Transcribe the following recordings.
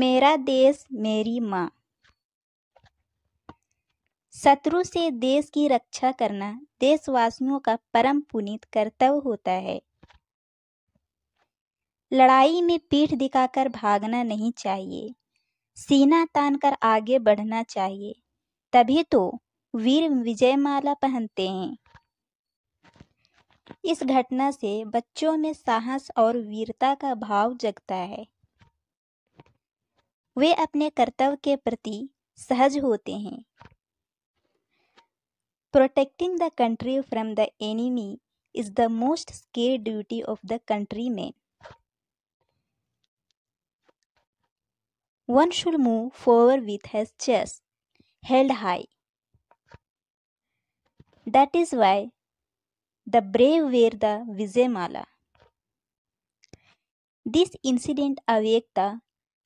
मेरा देश मेरी माँ शत्रु से देश की रक्षा करना देशवासियों का परम पुनीत कर्तव्य होता है लड़ाई में पीठ दिखाकर भागना नहीं चाहिए सीना तान कर आगे बढ़ना चाहिए तभी तो वीर विजय माला पहनते हैं इस घटना से बच्चों में साहस और वीरता का भाव जगता है वे अपने कर्तव्य के प्रति सहज होते हैं protecting the country from the enemy is the most sacred duty of the country man one should move forward with his chest held high that is why the brave wear the Vijay mala this incident awake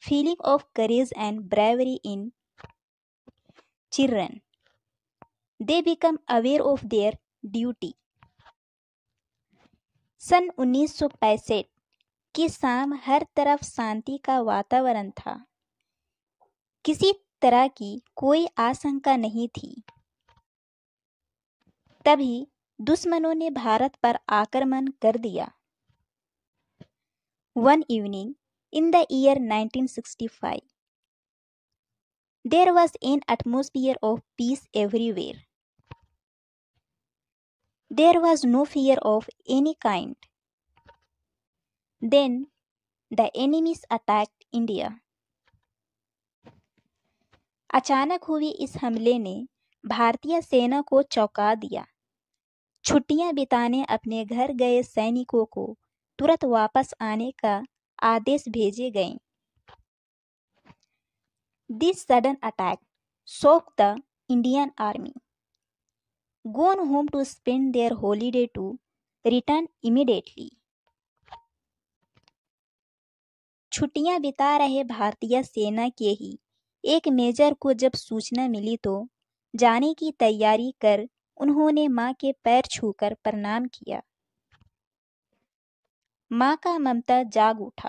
feeling of courage and bravery in children. They become aware of their duty. सन 1965 की शाम हर तरफ शांति का वातावरण था किसी तरह की कोई आशंका नहीं थी तभी दुश्मनों ने भारत पर आक्रमण कर दिया one evening in the year 1965. There was an atmosphere of peace everywhere. There was no fear of any kind. Then the enemies attacked India. अचानक हुई इस हमले ने भारतीय सेना को चौंका दिया छुट्टियां बिताने अपने घर गए सैनिकों को तुरंत वापस आने का आदेश भेजे गए this sudden attack shocked the Indian army gone home to spend their holiday to return immediately छुट्टियां बिता रहे भारतीय सेना के ही एक मेजर को जब सूचना मिली तो जाने की तैयारी कर उन्होंने मां के पैर छूकर प्रणाम किया माँ का ममता जाग उठा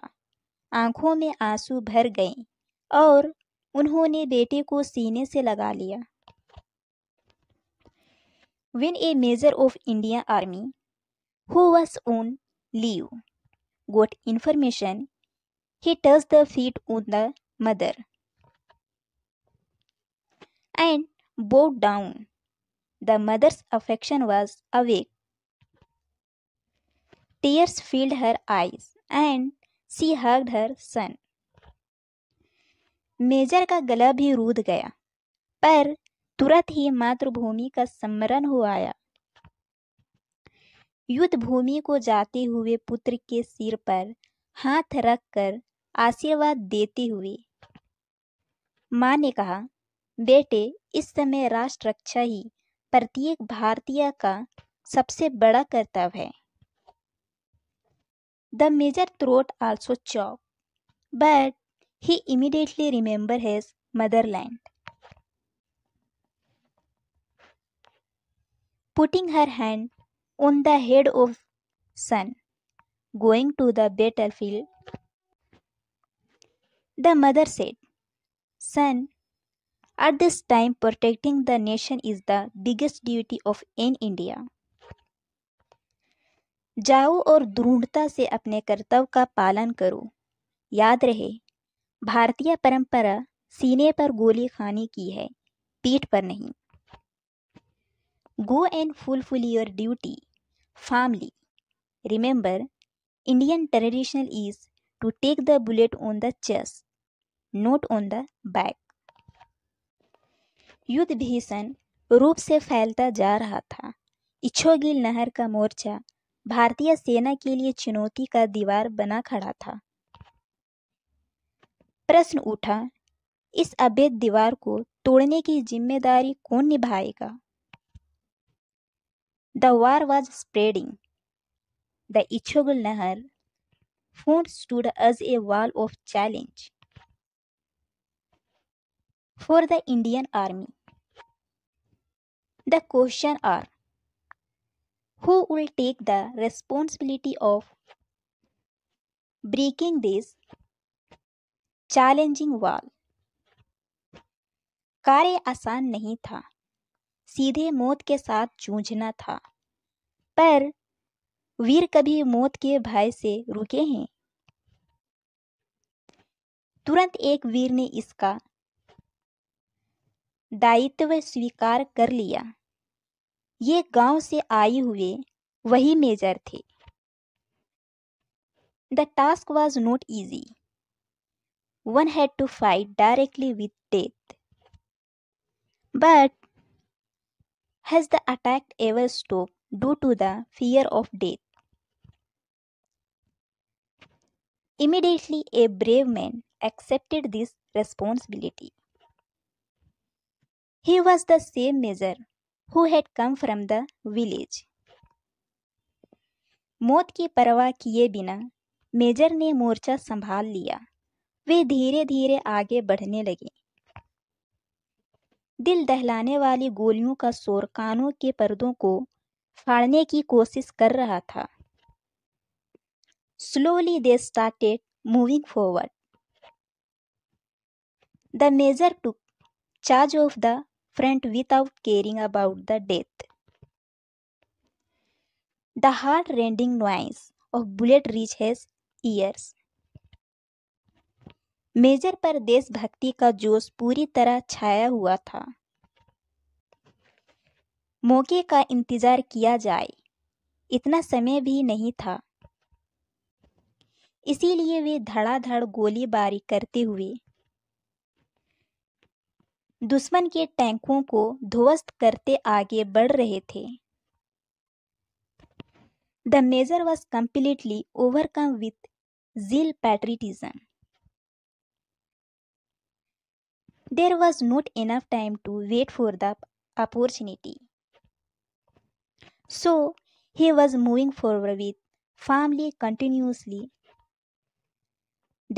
आंखों में आंसू भर गए और उन्होंने बेटे को सीने से लगा लिया when a major of Indian army who was on leave got information he touch the feet on the mother and bowed down the mother's affection was awake Tears filled her eyes and she hugged her son. Major का गला भी rude गया पर तुरंत ही मातृभूमि का स्मरण हो आया युद्ध भूमि को जाते हुए पुत्र के सिर पर हाथ रखकर आशीर्वाद देते हुए मां ने कहा बेटे इस समय राष्ट्र रक्षा ही प्रत्येक भारतीय का सबसे बड़ा कर्तव्य है The major throat also choked, but he immediately remembered his motherland. Putting her hand on the head of son, going to the battlefield, the mother said, Son, at this time protecting the nation is the biggest duty of any India. जाओ और दृढ़ता से अपने कर्तव्य का पालन करो याद रहे भारतीय परंपरा सीने पर गोली खाने की है पीठ पर नहीं go and fulfil your duty family remember Indian traditional is to take the bullet on the chest not on the back युद्ध भीषण रूप से फैलता जा रहा था इच्छोगिल नहर का मोर्चा भारतीय सेना के लिए चुनौती का दीवार बना खड़ा था प्रश्न उठा इस अवैध दीवार को तोड़ने की जिम्मेदारी कौन निभाएगा the war was spreading the Ichhogil nahar phone stood as a wall of challenge for the Indian army the question are who will take the responsibility of breaking this challenging wall? कार्य आसान नहीं था सीधे मौत के साथ जूझना था पर वीर कभी मौत के भय से रुके हैं तुरंत एक वीर ने इसका दायित्व स्वीकार कर लिया ये गांव से आए हुए वही मेजर थे the task was not easy one had to fight directly with death but has the attack ever stop due to the fear of death immediately a brave man accepted this responsibility he was the same major who had come from the village. मौत की परवाह किए बिना major ने मोर्चा संभाल लिया वे धीरे धीरे आगे बढ़ने लगे दिल दहलाने वाली गोलियों का शोर कानों के पर्दों को फाड़ने की कोशिश कर रहा था slowly they started moving forward the major took charge of the friend without caring about the death. The heart-rending noise of bullet reached his ears. Major पर देशभक्ति का जोश पूरी तरह छाया हुआ था मौके का इंतजार किया जाए इतना समय भी नहीं था इसीलिए वे धड़ाधड़ गोलीबारी करते हुए दुश्मन के टैंकों को ध्वस्त करते आगे बढ़ रहे थे the major was completely overcome with zeal patriotism there was not enough time to wait for the opportunity so he was moving forward with firmly continuously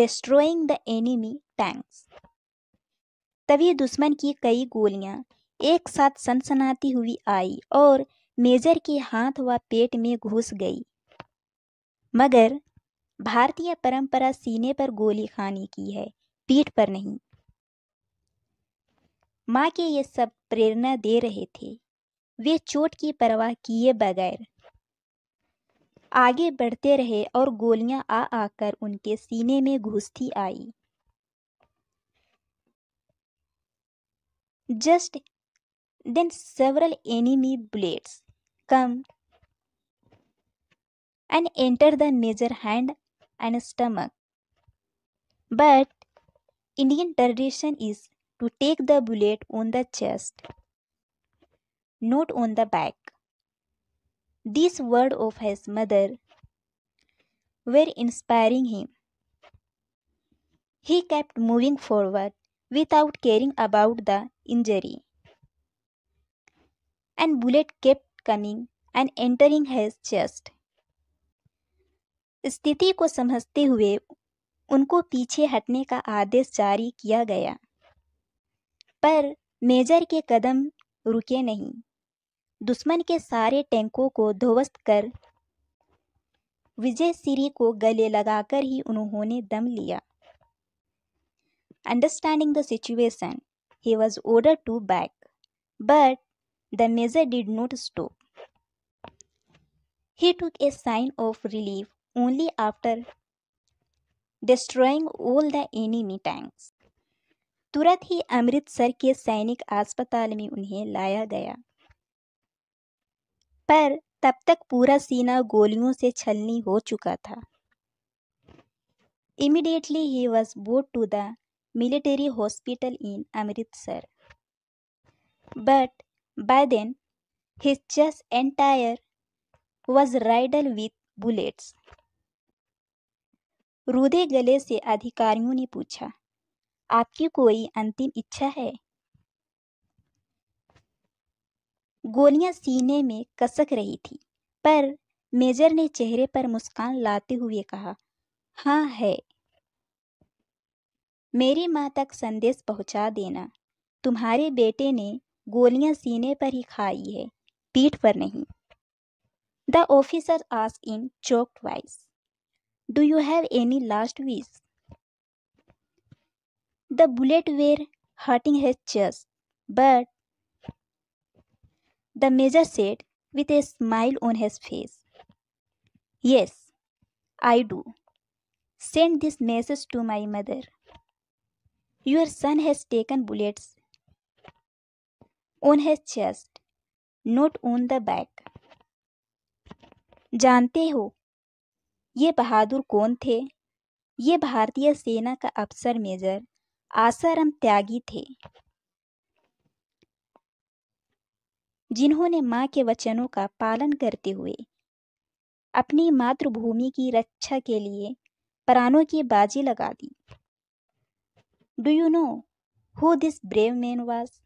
destroying the enemy tanks तभी दुश्मन की कई गोलियां एक साथ सनसनाती हुई आई और मेजर के हाथ व पेट में घुस गई मगर भारतीय परंपरा सीने पर गोली खाने की है पीठ पर नहीं माँ के ये सब प्रेरणा दे रहे थे वे चोट की परवाह किए बगैर आगे बढ़ते रहे और गोलियां आ आकर उनके सीने में घुसती आई Just then several enemy bullets come and enter the major hand and stomach. But Indian tradition is to take the bullet on the chest, not on the back. These words of his mother were inspiring him. He kept moving forward without caring about the injury. And bullet kept coming and entering his chest. स्थिति को समझते हुए उनको पीछे हटने का आदेश जारी किया गया पर मेजर के कदम रुके नहीं दुश्मन के सारे टैंकों को ध्वस्त कर विजय सिरी को गले लगाकर ही उन्होंने दम लिया understanding the situation, he was ordered to back. But the major did not stop. He took a sign of relief only after destroying all the enemy tanks. तुरंत ही अमृतसर के सैनिक अस्पताल में उन्हें लाया गया पर तब तक पूरा सीना गोलियों से छलनी हो चुका था immediately he was brought to the military hospital in Amritsar. But by then, his chest entire was riddled with bullets. रूदे गले से अधिकारियों ने पूछा आपकी कोई अंतिम इच्छा है गोलियां सीने में कसक रही थी पर मेजर ने चेहरे पर मुस्कान लाते हुए कहा हाँ है मेरी माँ तक संदेश पहुँचा देना तुम्हारे बेटे ने गोलियां सीने पर ही खाई है पीठ पर नहीं the officer ask in choked voice do you have any last wish the bullet were hurting his chest but the major said with a smile on his face yes I do send this message to my mother Your son has taken bullets on his chest, not on the back. जानते हो ये बहादुर कौन थे ये भारतीय सेना का अफसर मेजर आसाराम त्यागी थे जिन्होंने माँ के वचनों का पालन करते हुए अपनी मातृभूमि की रक्षा के लिए प्राणों की बाजी लगा दी Do you know who this brave man was?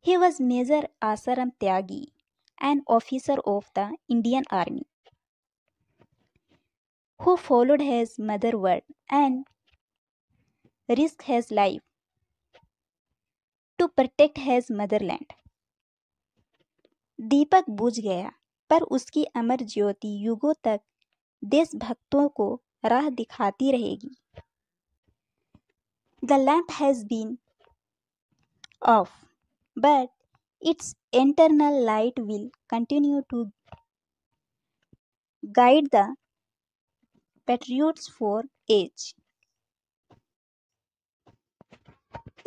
He was Major Asaram Tyagi, an officer of the Indian Army, who followed his mother word and risked his life to protect his motherland. दीपक बुझ गया पर उसकी अमर ज्योति युगों तक देशभक्तों को राह दिखाती रहेगी The lamp has been off, but its internal light will continue to guide the patriots for age.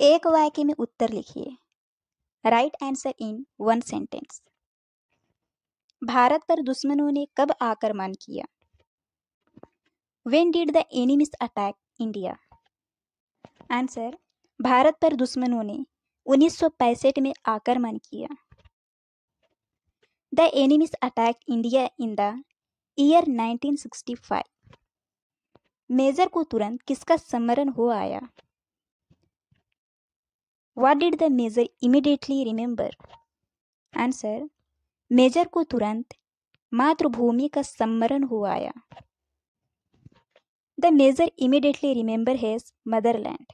एक वाक्य में उत्तर लिखिए right answer in one sentence Bharat पर दुश्मनों ने कब आक्रमण किया when did the enemies attack India answer Bharat पर दुश्मनों ने 1965 में आक्रमण किया the enemies attack India in the year 1965 major को तुरंत किसका स्मरण हो आया what did the major immediately remember answer major को तुरंत मातृभूमि का स्मरण हो आया the major immediately remember his motherland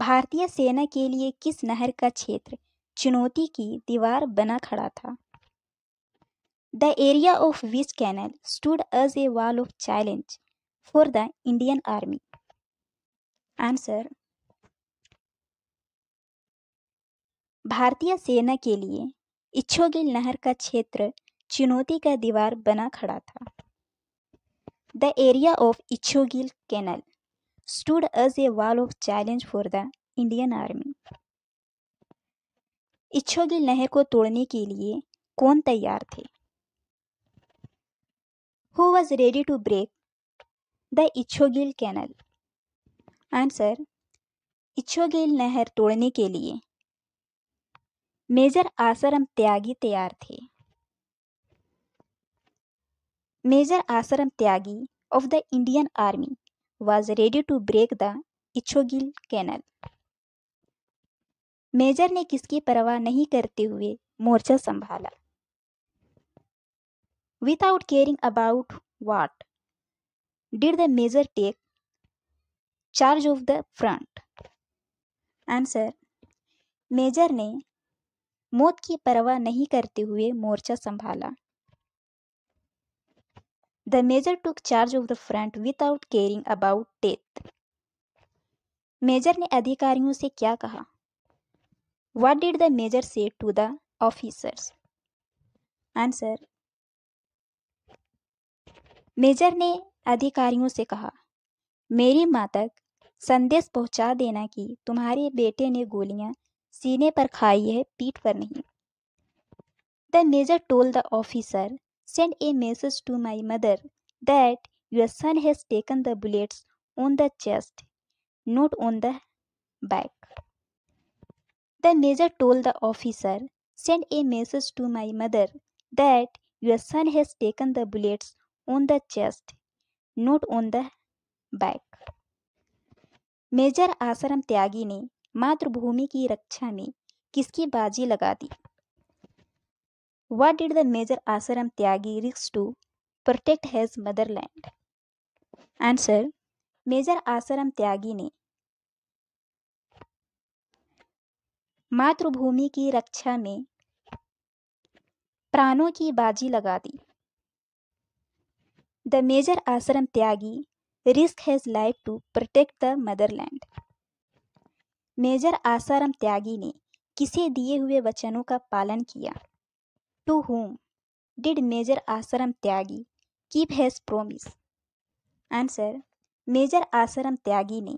भारतीय सेना के लिए किस नहर का क्षेत्र चुनौती की दीवार बना खड़ा था the area of which canal stood as a wall of challenge for the Indian army answer भारतीय सेना के लिए इच्छोगिल नहर का क्षेत्र चुनौती का दीवार बना खड़ा था the area of Ichhogil canal stood as a wall of challenge for the Indian army Ichhogil नहर को तोड़ने के लिए कौन तैयार थे who was ready to break the Ichhogil canal answer Ichhogil नहर तोड़ने के लिए मेजर आसरम त्यागी तैयार थे major Asaram Tyagi of the Indian army was ready to break the Ichhogil canal major ने किसकी परवाह नहीं करते हुए मोर्चा संभाला without caring about what did the major take charge of the front answer major ने मौत की परवाह नहीं करते हुए मोर्चा संभाला The major took charge of the front without caring about death. Major ने अधिकारियों से क्या कहा What did the major say to the officers? Answer. Major ने अधिकारियों से कहा मेरी माँ तक संदेश पहुंचा देना कि तुम्हारे बेटे ने गोलियां सीने पर खाई है पीठ पर नहीं the major told the officer Send a message to my mother that your son has taken the bullets on the chest, not on the back. The major told the officer, Send a message to my mother that your son has taken the bullets on the chest, not on the back. Major आश्रम त्यागी ने मातृभूमि की रक्षा में किसकी बाजी लगा दी What did the Major Asaram Tyagi risk to protect his motherland? Answer major Asaram Tyagi ने मातृभूमि की रक्षा में प्राणों की बाजी लगा दी द मेजर आश्रम Tyagi risk his life to protect the motherland major Asaram Tyagi ने किसे दिए हुए वचनों का पालन किया To whom did Major Asaram Tyagi keep his promise? Answer major Asaram Tyagi ने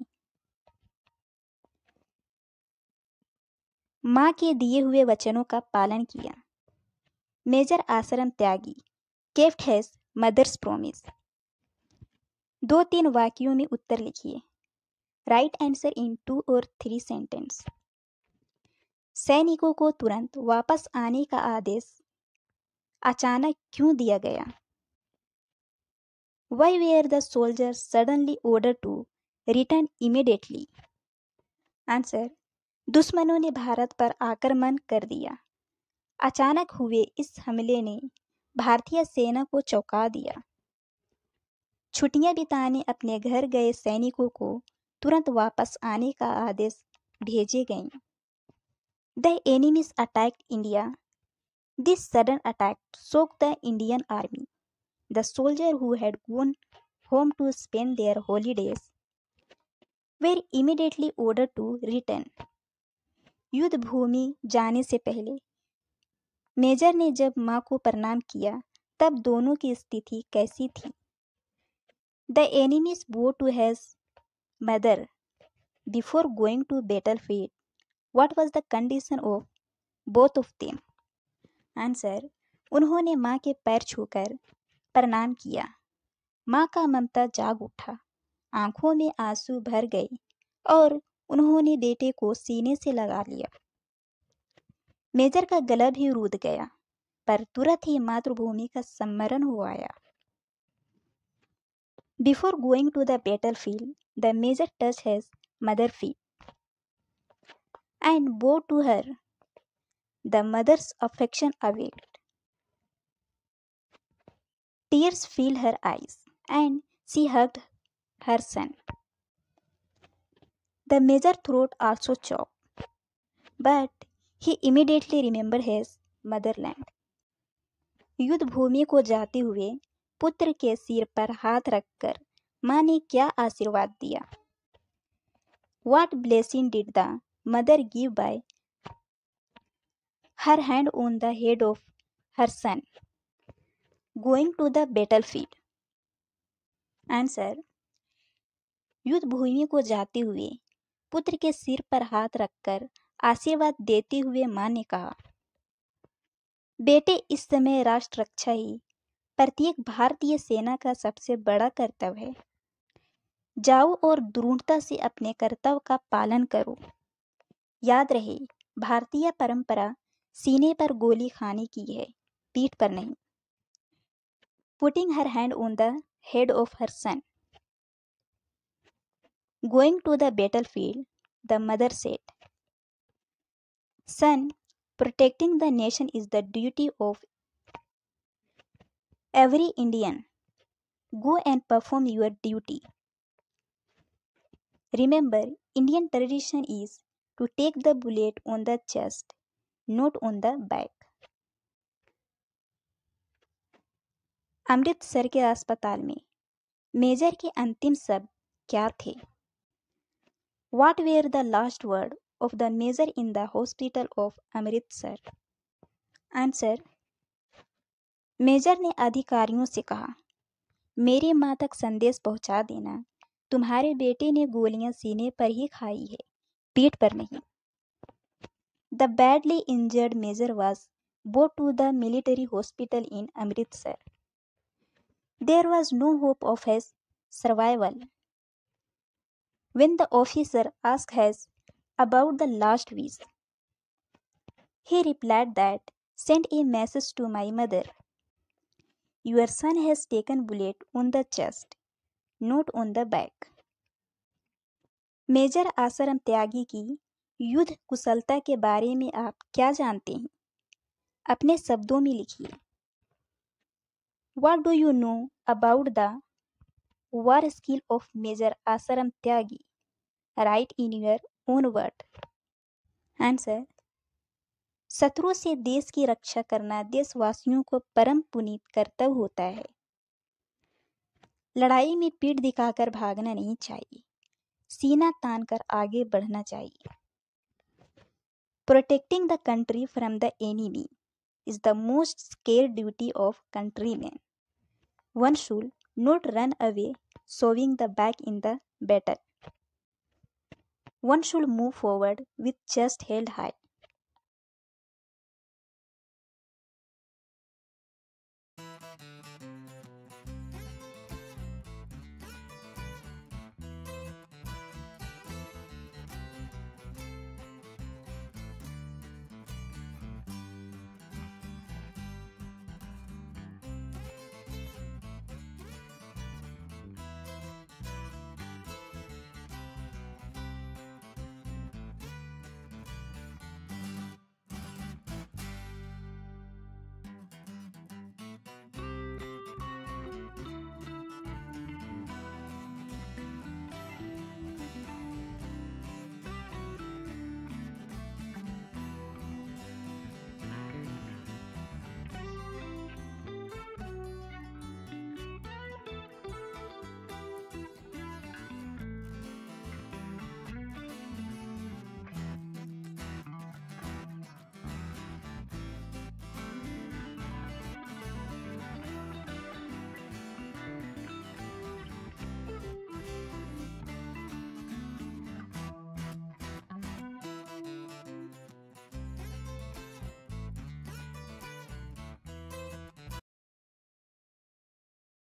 माँ के दिए हुए वचनों का पालन किया मेजर आश्रम Tyagi kept his mother's promise दो तीन वाक्यों में उत्तर लिखिए राइट आंसर इन टू और थ्री सेंटेंस सैनिकों को तुरंत वापस आने का आदेश अचानक क्यों दिया गया why were the soldier suddenly order to return immediately answer दुश्मनों ने भारत पर आक्रमण कर दिया अचानक हुए इस हमले ने भारतीय सेना को चौंका दिया छुट्टियां बिताने अपने घर गए सैनिकों को तुरंत वापस आने का आदेश भेजे गए the enemies attack India This sudden attack shocked the Indian army. The soldiers who had gone home to spend their holidays were immediately ordered to return. युद्ध भूमि जाने से पहले मेजर ने जब माँ को प्रणाम किया तब दोनों की स्थिति कैसी थी द एनिमीज वो to his mother before going to battle field what was the condition of both of them answer उन्होंने माँ के पैर छूकर प्रणाम किया माँ का ममता जाग उठा आंखों में आंसू भर गए और उन्होंने बेटे को सीने से लगा लिया मेजर का गला भी रूद गया पर तुरंत ही मातृभूमि का सम्मरण हो आया before going to the battle field the major touch his mother feet and bow to her The mother's affection availed. Tears filled her eyes, and she hugged her son. The major throat also choked, but he immediately remembered his motherland. युद्ध भूमि को जाते हुए पुत्र के सिर पर हाथ रखकर माँ ने क्या आशीर्वाद दिया what blessing did the mother give by her hand on the head of her son, going to the battlefield. answer युद्ध भूमि को जाते हुए पुत्र के सिर पर हाथ रखकर आशीर्वाद देते हुए मां ने कहा बेटे इस समय राष्ट्र रक्षा ही प्रत्येक भारतीय सेना का सबसे बड़ा कर्तव्य है जाओ और दृढ़ता से अपने कर्तव्य का पालन करो याद रहे भारतीय परंपरा सीने पर गोली खाने की है पीठ पर नहीं putting her hand on the head of her son going to the battle field the mother said son protecting the nation is the duty of every Indian go and perform your duty remember Indian tradition is to take the bullet on the chest not on the back Amritsar के अस्पताल में major के अंतिम शब्द क्या थे what were the last word of the major in the hospital of Amritsar answer major ने अधिकारियों से कहा मेरे माँ तक संदेश पहुँचा देना तुम्हारे बेटे ने गोलियां सीने पर ही खाई है पेट पर नहीं The badly injured Major was brought to the military hospital in Amritsar. There was no hope of his survival. When the officer asked his about the last wish, he replied that send a message to my mother. Your son has taken bullet on the chest, not on the back. Major Asaram Tyagi ki. युद्ध कुशलता के बारे में आप क्या जानते हैं अपने शब्दों में लिखिए what do you know about the war skill of major आश्रम Tyagi write in your own word answer शत्रु से देश की रक्षा करना देशवासियों को परम पुनीत कर्तव्य होता है लड़ाई में पीठ दिखाकर भागना नहीं चाहिए सीना तान कर आगे बढ़ना चाहिए Protecting the country from the enemy is the most scared duty of countrymen. One should not run away, showing the back in the battle. One should move forward with chest held high.